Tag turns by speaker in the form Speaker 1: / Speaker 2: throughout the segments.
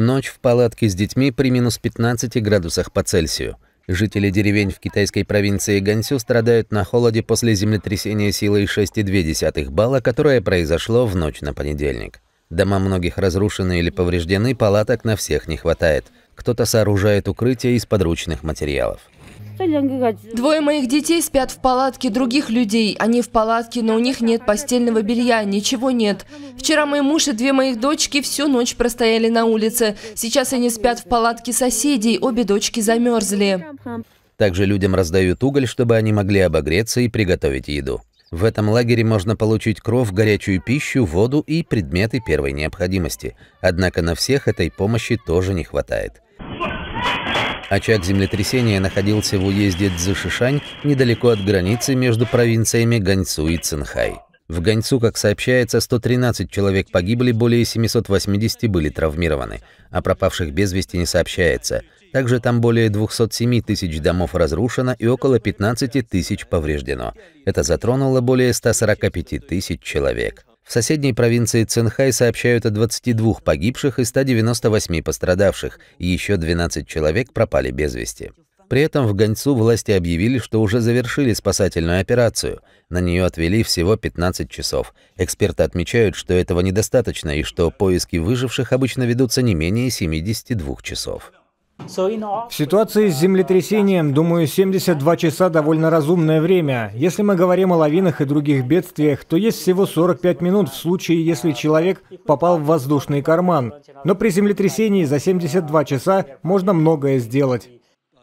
Speaker 1: Ночь в палатке с детьми при минус 15 градусах по Цельсию. Жители деревень в китайской провинции Гансю страдают на холоде после землетрясения силой 6,2 балла, которое произошло в ночь на понедельник. Дома многих разрушены или повреждены, палаток на всех не хватает – кто-то сооружает укрытие из подручных материалов.
Speaker 2: Двое моих детей спят в палатке других людей. Они в палатке, но у них нет постельного белья, ничего нет. Вчера мой муж и две моих дочки всю ночь простояли на улице. Сейчас они спят в палатке соседей, обе дочки замерзли.
Speaker 1: Также людям раздают уголь, чтобы они могли обогреться и приготовить еду. В этом лагере можно получить кров, горячую пищу, воду и предметы первой необходимости. Однако на всех этой помощи тоже не хватает. Очаг землетрясения находился в уезде Цзышишань, недалеко от границы между провинциями Ганьцу и Цинхай. В Ганьцу, как сообщается, 113 человек погибли, более 780 были травмированы, а пропавших без вести не сообщается. Также там более 207 тысяч домов разрушено и около 15 тысяч повреждено. Это затронуло более 145 тысяч человек. В соседней провинции Цинхай сообщают о 22 погибших и 198 пострадавших, и еще 12 человек пропали без вести. При этом в Гонцу власти объявили, что уже завершили спасательную операцию. На нее отвели всего 15 часов. Эксперты отмечают, что этого недостаточно и что поиски выживших обычно ведутся не менее 72 часов.
Speaker 3: В ситуации с землетрясением, думаю, 72 часа довольно разумное время. Если мы говорим о лавинах и других бедствиях, то есть всего 45 минут в случае, если человек попал в воздушный карман. Но при землетрясении за 72 часа можно многое сделать.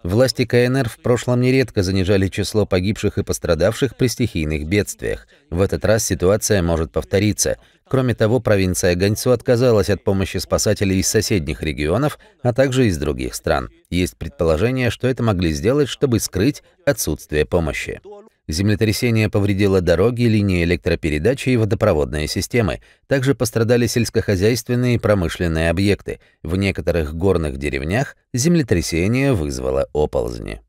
Speaker 1: Власти КНР в прошлом нередко занижали число погибших и пострадавших при стихийных бедствиях. В этот раз ситуация может повториться. Кроме того, провинция Ганьсу отказалась от помощи спасателей из соседних регионов, а также из других стран. Есть предположение, что это могли сделать, чтобы скрыть отсутствие помощи. Землетрясение повредило дороги, линии электропередачи и водопроводные системы. Также пострадали сельскохозяйственные и промышленные
Speaker 3: объекты. В некоторых горных деревнях землетрясение вызвало оползни.